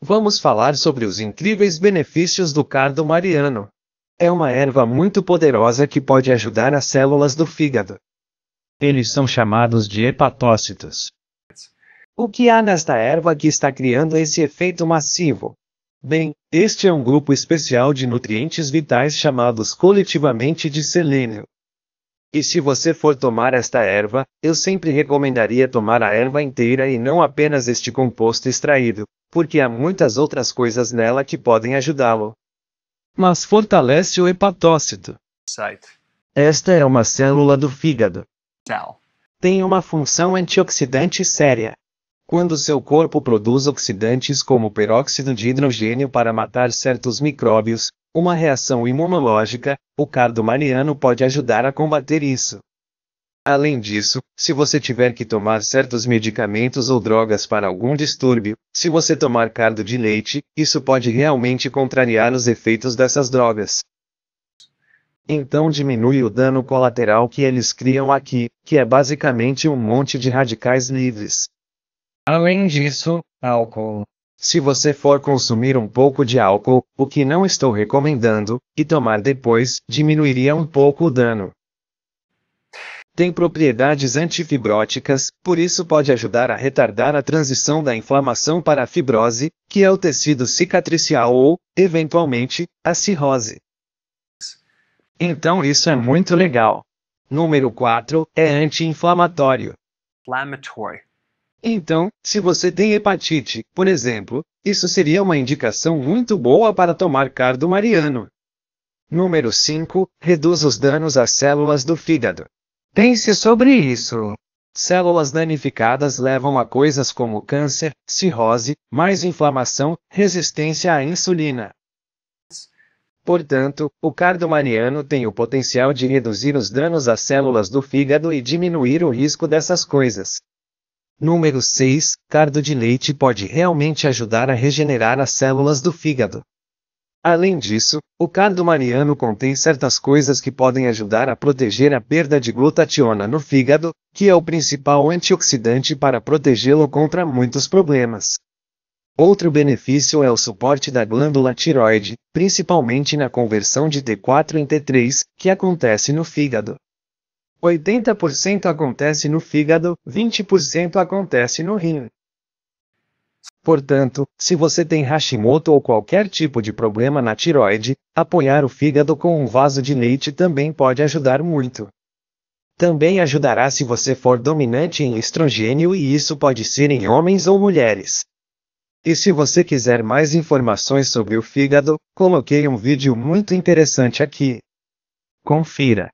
Vamos falar sobre os incríveis benefícios do cardo mariano. É uma erva muito poderosa que pode ajudar as células do fígado. Eles são chamados de hepatócitos. O que há nesta erva que está criando esse efeito massivo? Bem, este é um grupo especial de nutrientes vitais chamados coletivamente de selênio. E se você for tomar esta erva, eu sempre recomendaria tomar a erva inteira e não apenas este composto extraído, porque há muitas outras coisas nela que podem ajudá-lo. Mas fortalece o hepatócito. Site. Esta é uma célula do fígado. Tal. Tem uma função antioxidante séria. Quando seu corpo produz oxidantes como peróxido de hidrogênio para matar certos micróbios, uma reação imunológica, o cardo mariano pode ajudar a combater isso. Além disso, se você tiver que tomar certos medicamentos ou drogas para algum distúrbio, se você tomar cardo de leite, isso pode realmente contrariar os efeitos dessas drogas. Então diminui o dano colateral que eles criam aqui, que é basicamente um monte de radicais livres. Além disso, álcool. Se você for consumir um pouco de álcool, o que não estou recomendando, e tomar depois, diminuiria um pouco o dano tem propriedades antifibróticas, por isso pode ajudar a retardar a transição da inflamação para a fibrose, que é o tecido cicatricial ou, eventualmente, a cirrose. Então isso é muito legal. Número 4 é anti-inflamatório. Então, se você tem hepatite, por exemplo, isso seria uma indicação muito boa para tomar cardo mariano. Número 5 reduz os danos às células do fígado. Pense sobre isso. Células danificadas levam a coisas como câncer, cirrose, mais inflamação, resistência à insulina. Portanto, o cardomaniano tem o potencial de reduzir os danos às células do fígado e diminuir o risco dessas coisas. Número 6. Cardo de leite pode realmente ajudar a regenerar as células do fígado. Além disso, o cardo mariano contém certas coisas que podem ajudar a proteger a perda de glutationa no fígado, que é o principal antioxidante para protegê-lo contra muitos problemas. Outro benefício é o suporte da glândula tiroide, principalmente na conversão de T4 em T3, que acontece no fígado. 80% acontece no fígado, 20% acontece no rim. Portanto, se você tem Hashimoto ou qualquer tipo de problema na tiroide, apoiar o fígado com um vaso de leite também pode ajudar muito. Também ajudará se você for dominante em estrogênio e isso pode ser em homens ou mulheres. E se você quiser mais informações sobre o fígado, coloquei um vídeo muito interessante aqui. Confira.